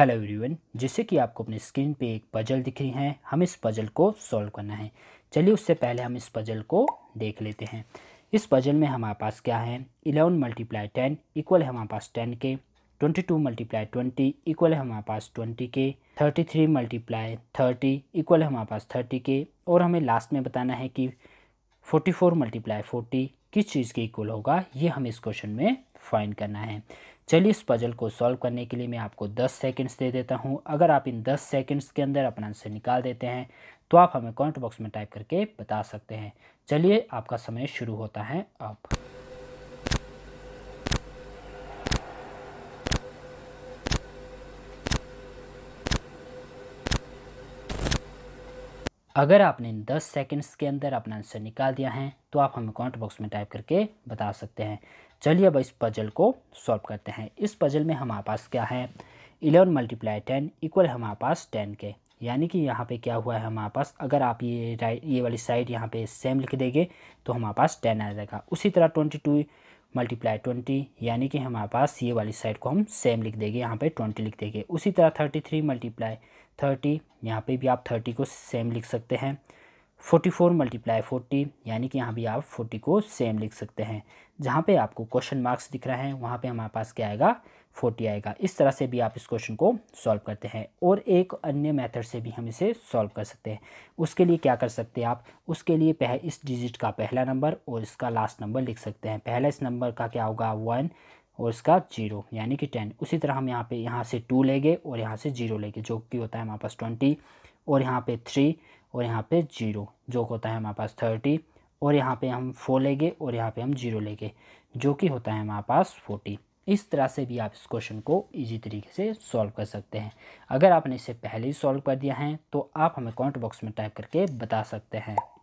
hello everyone जैसे कि आपको अपने स्क्रीन पे एक पजल दिख रही है हम इस पजल को सॉल्व करना है चलिए उससे पहले हम इस पजल को देख लेते हैं इस पजल में हमारे पास क्या है इलेवन मल्टीप्लाई टेन इक्वल है हमारे पास टेन के twenty two multiply twenty equal है हमारे पास ट्वेंटी के thirty three multiply thirty equal है हमारे पास थर्टी के और हमें लास्ट में बताना है कि फोर्टी फोर मल्टीप्लाई फोर्टी किस चीज़ के इक्वल होगा ये हम इस क्वेश्चन में फाइंड करना है चलिए इस पजल को सॉल्व करने के लिए मैं आपको 10 सेकंड्स दे देता हूँ अगर आप इन 10 सेकंड्स के अंदर अपना आंसर निकाल देते हैं तो आप हमें कमेंट बॉक्स में टाइप करके बता सकते हैं चलिए आपका समय शुरू होता है अब अगर आपने 10 सेकंड्स के अंदर अपना आंसर निकाल दिया है तो आप हमें कमेंट बॉक्स में टाइप करके बता सकते हैं चलिए अब इस पजल को सॉल्व करते हैं इस पजल में हमारे पास क्या है इलेवन मल्टीप्लाई टेन इक्वल हमारे पास टेन के यानी कि यहाँ पे क्या हुआ है हमारे पास अगर आप ये राइट ये वाली साइड यहाँ पे सेम लिख देंगे तो हमारे पास टेन आ जाएगा उसी तरह ट्वेंटी टू मल्टीप्लाई ट्वेंटी यानी कि हमारे पास ये वाली साइड को हम सेम लिख देंगे यहाँ पे ट्वेंटी लिख देंगे उसी तरह थर्टी थ्री मल्टीप्लाई थर्टी यहाँ पे भी आप थर्टी को सेम लिख सकते हैं फोर्टी फोर मल्टीप्लाई फोर्टी यानी कि यहाँ भी आप फोर्टी को सेम लिख सकते हैं जहाँ पे आपको क्वेश्चन मार्क्स दिख रहे हैं वहाँ पे हमारे पास क्या आएगा फोर्टी आएगा इस तरह से भी आप इस क्वेश्चन को सॉल्व करते हैं और एक अन्य मेथड से भी हम इसे सॉल्व कर सकते हैं उसके लिए क्या कर सकते हैं आप उसके लिए पह इस डिजिट का पहला नंबर और इसका लास्ट नंबर लिख सकते हैं पहला इस नंबर का क्या होगा वन और इसका जीरो यानी कि टेन उसी तरह हम यहाँ पर यहाँ से टू लेंगे और यहाँ से जीरो लेंगे जो कि होता है हमारे पास ट्वेंटी और यहाँ पर थ्री और यहाँ पे जीरो जो होता है हमारे पास थर्टी और यहाँ पे हम फोर लेंगे और यहाँ पे हम जीरो लेंगे जो कि होता है हमारे पास फोर्टी इस तरह से भी आप इस क्वेश्चन को इजी तरीके से सॉल्व कर सकते हैं अगर आपने इसे पहले ही सॉल्व कर दिया है तो आप हमें कमेंट बॉक्स में टाइप करके बता सकते हैं